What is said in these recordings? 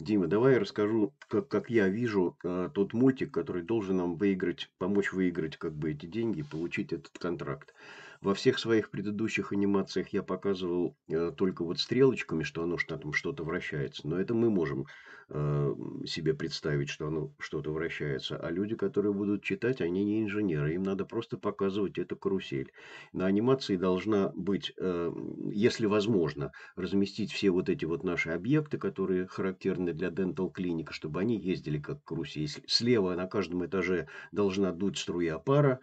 Дима, давай я расскажу, как, как я вижу э, тот мультик, который должен нам выиграть, помочь выиграть как бы эти деньги получить этот контракт. Во всех своих предыдущих анимациях я показывал э, только вот стрелочками, что оно что там что-то вращается. Но это мы можем э, себе представить, что оно что-то вращается. А люди, которые будут читать, они не инженеры. Им надо просто показывать эту карусель. На анимации должна быть, э, если возможно, разместить все вот эти вот наши объекты, которые характерны для Dental Clinic, чтобы они ездили как карусель. Слева на каждом этаже должна дуть струя пара.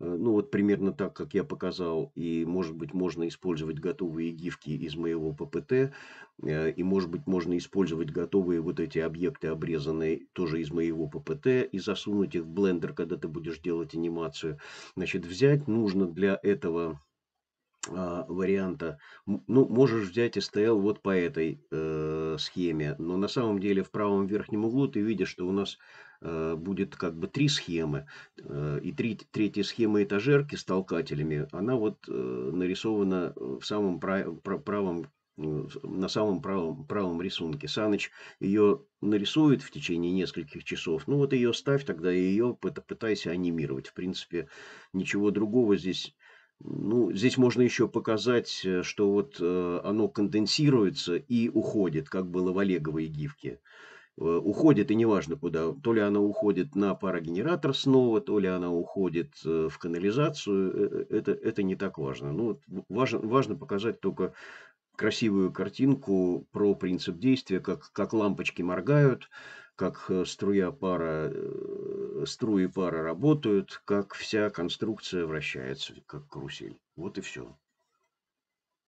Э, ну вот примерно так, как я показал, и может быть можно использовать готовые гифки из моего ППТ, э, и может быть можно использовать готовые вот эти объекты обрезанные тоже из моего ППТ и засунуть их в блендер, когда ты будешь делать анимацию. Значит, взять нужно для этого а, варианта. Ну, можешь взять STL вот по этой э, Э, схеме, но на самом деле в правом верхнем углу ты видишь, что у нас э, будет как бы три схемы. Э, и три, третья схема этажерки с толкателями, она вот нарисована в самом правом на самом правом, правом рисунке. Саныч ее нарисует в течение нескольких часов. Ну вот ее ставь тогда и ее пытайся анимировать. В принципе, ничего другого здесь ну, здесь можно еще показать, э, что вот э, оно конденсируется и уходит, как было в Олеговой гифке. Э, уходит, и неважно куда, то ли она уходит на парогенератор снова, то ли она уходит в канализацию, это, это не так важно. Ну, важно, важно показать только красивую картинку про принцип действия, как, как лампочки моргают, как струя пара струи пара работают, как вся конструкция вращается, как карусель. Вот и все.